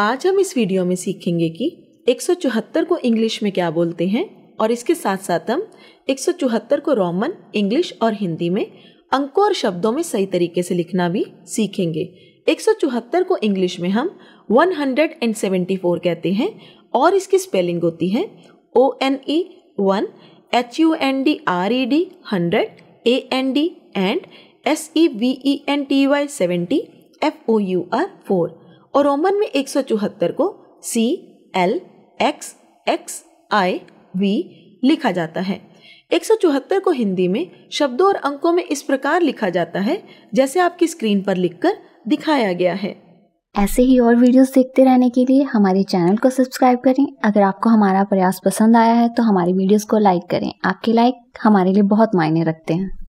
आज हम इस वीडियो में सीखेंगे कि एक को इंग्लिश में क्या बोलते हैं और इसके साथ साथ हम एक को रोमन इंग्लिश और हिंदी में अंकों और शब्दों में सही तरीके से लिखना भी सीखेंगे एक को इंग्लिश में हम 174 कहते हैं और इसकी स्पेलिंग होती है O N E one H U N D R E D hundred A N D and S E V E N T Y seventy F O U R four और Roman में एक को C L X X I V लिखा जाता है एक को हिंदी में शब्दों और अंकों में इस प्रकार लिखा जाता है जैसे आपकी स्क्रीन पर लिखकर दिखाया गया है ऐसे ही और वीडियोस देखते रहने के लिए हमारे चैनल को सब्सक्राइब करें अगर आपको हमारा प्रयास पसंद आया है तो हमारी वीडियोस को लाइक करें आपके लाइक हमारे लिए बहुत मायने रखते हैं